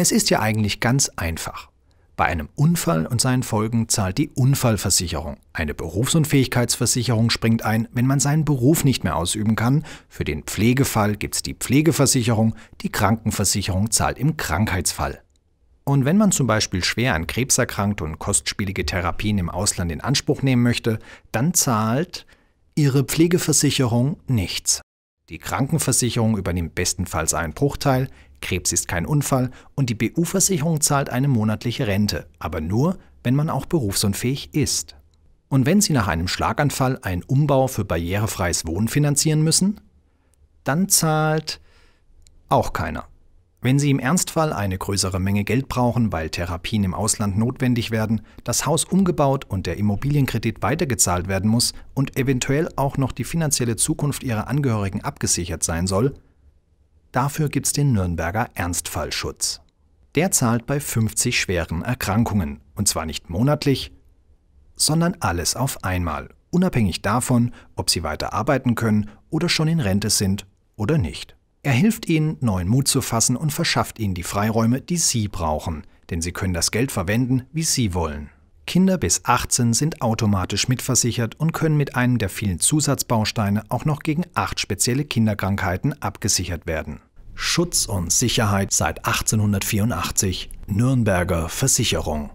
Es ist ja eigentlich ganz einfach. Bei einem Unfall und seinen Folgen zahlt die Unfallversicherung. Eine Berufsunfähigkeitsversicherung springt ein, wenn man seinen Beruf nicht mehr ausüben kann. Für den Pflegefall gibt es die Pflegeversicherung, die Krankenversicherung zahlt im Krankheitsfall. Und wenn man zum Beispiel schwer an Krebs erkrankt und kostspielige Therapien im Ausland in Anspruch nehmen möchte, dann zahlt Ihre Pflegeversicherung nichts. Die Krankenversicherung übernimmt bestenfalls einen Bruchteil, Krebs ist kein Unfall und die BU-Versicherung zahlt eine monatliche Rente, aber nur, wenn man auch berufsunfähig ist. Und wenn Sie nach einem Schlaganfall einen Umbau für barrierefreies Wohnen finanzieren müssen, dann zahlt auch keiner. Wenn Sie im Ernstfall eine größere Menge Geld brauchen, weil Therapien im Ausland notwendig werden, das Haus umgebaut und der Immobilienkredit weitergezahlt werden muss und eventuell auch noch die finanzielle Zukunft Ihrer Angehörigen abgesichert sein soll, Dafür gibt es den Nürnberger Ernstfallschutz. Der zahlt bei 50 schweren Erkrankungen, und zwar nicht monatlich, sondern alles auf einmal, unabhängig davon, ob sie weiter arbeiten können oder schon in Rente sind oder nicht. Er hilft ihnen, neuen Mut zu fassen und verschafft ihnen die Freiräume, die sie brauchen, denn sie können das Geld verwenden, wie sie wollen. Kinder bis 18 sind automatisch mitversichert und können mit einem der vielen Zusatzbausteine auch noch gegen acht spezielle Kinderkrankheiten abgesichert werden. Schutz und Sicherheit seit 1884 Nürnberger Versicherung